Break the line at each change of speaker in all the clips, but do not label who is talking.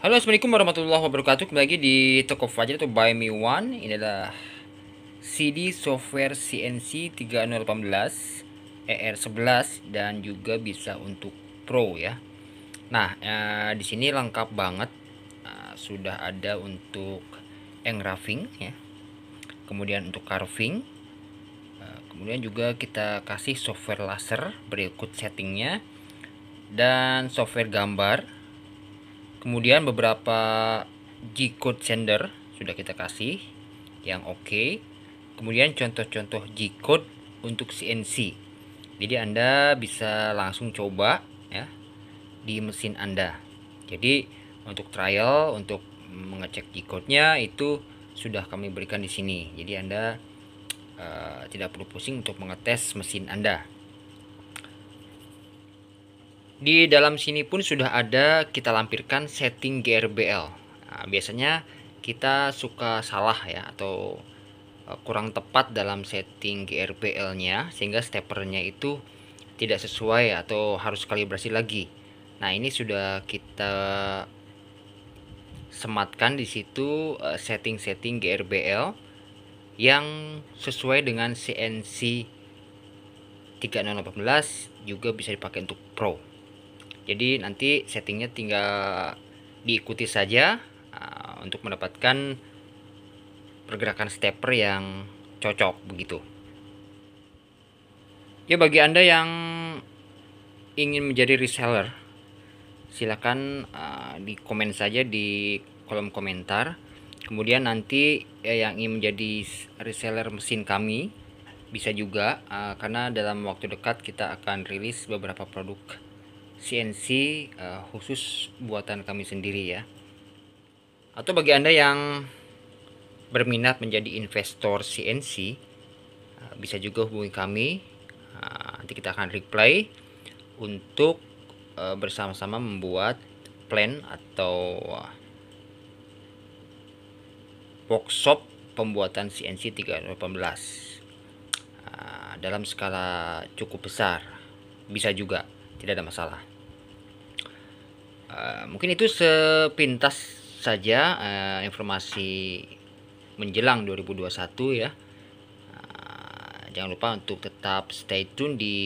Halo assalamualaikum warahmatullahi wabarakatuh Kembali lagi di Toko Fajar atau Buy Me One Ini adalah CD software CNC 3018 ER11 dan juga bisa untuk Pro ya Nah eh, di sini lengkap banget nah, Sudah ada untuk engraving ya Kemudian untuk carving nah, Kemudian juga kita kasih software laser berikut settingnya Dan software gambar kemudian beberapa G-code sender sudah kita kasih yang oke okay. kemudian contoh-contoh G-code untuk CNC jadi Anda bisa langsung coba ya di mesin Anda jadi untuk trial untuk mengecek G-code-nya itu sudah kami berikan di sini jadi Anda uh, tidak perlu pusing untuk mengetes mesin Anda di dalam sini pun sudah ada kita lampirkan setting GRBL. Nah, biasanya kita suka salah ya atau eh, kurang tepat dalam setting GRBL-nya sehingga steppernya itu tidak sesuai atau harus kalibrasi lagi. Nah, ini sudah kita sematkan di situ eh, setting-setting GRBL yang sesuai dengan CNC 3018 juga bisa dipakai untuk Pro jadi nanti settingnya tinggal diikuti saja uh, untuk mendapatkan pergerakan stepper yang cocok begitu ya bagi anda yang ingin menjadi reseller silahkan uh, di komen saja di kolom komentar kemudian nanti ya, yang ingin menjadi reseller mesin kami bisa juga uh, karena dalam waktu dekat kita akan rilis beberapa produk CNC uh, eh, khusus buatan kami sendiri ya atau bagi anda yang berminat menjadi investor CNC uh, eh, bisa juga hubungi kami uh, nanti kita akan reply untuk uh, bersama-sama membuat plan atau workshop pembuatan CNC 318 dalam skala cukup besar bisa juga tidak ada masalah Eh, mungkin itu sepintas saja uh, informasi menjelang 2021 ya uh, jangan lupa untuk tetap stay tune di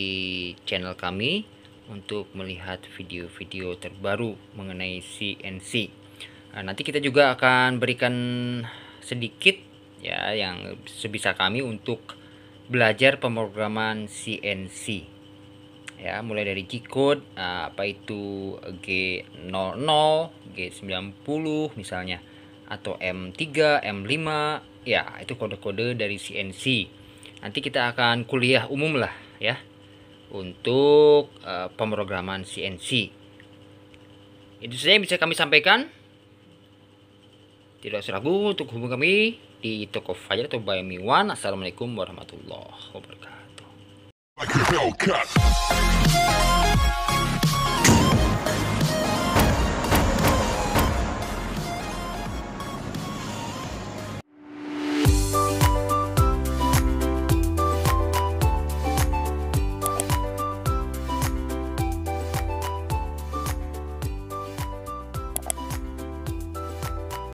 channel kami untuk melihat video-video terbaru mengenai CNC uh, nanti kita juga akan berikan sedikit ya yang sebisa kami untuk belajar pemrograman CNC ya mulai dari G code eh, apa itu G00 G90 misalnya atau M3 M5 ya itu kode-kode dari CNC nanti kita akan kuliah umum lah ya untuk uh, pemrograman CNC itu saja yang bisa kami sampaikan tidak usah ragu untuk hubungi kami di toko Fajar atau Bayami One. Assalamualaikum warahmatullahi wabarakatuh. Like a cut.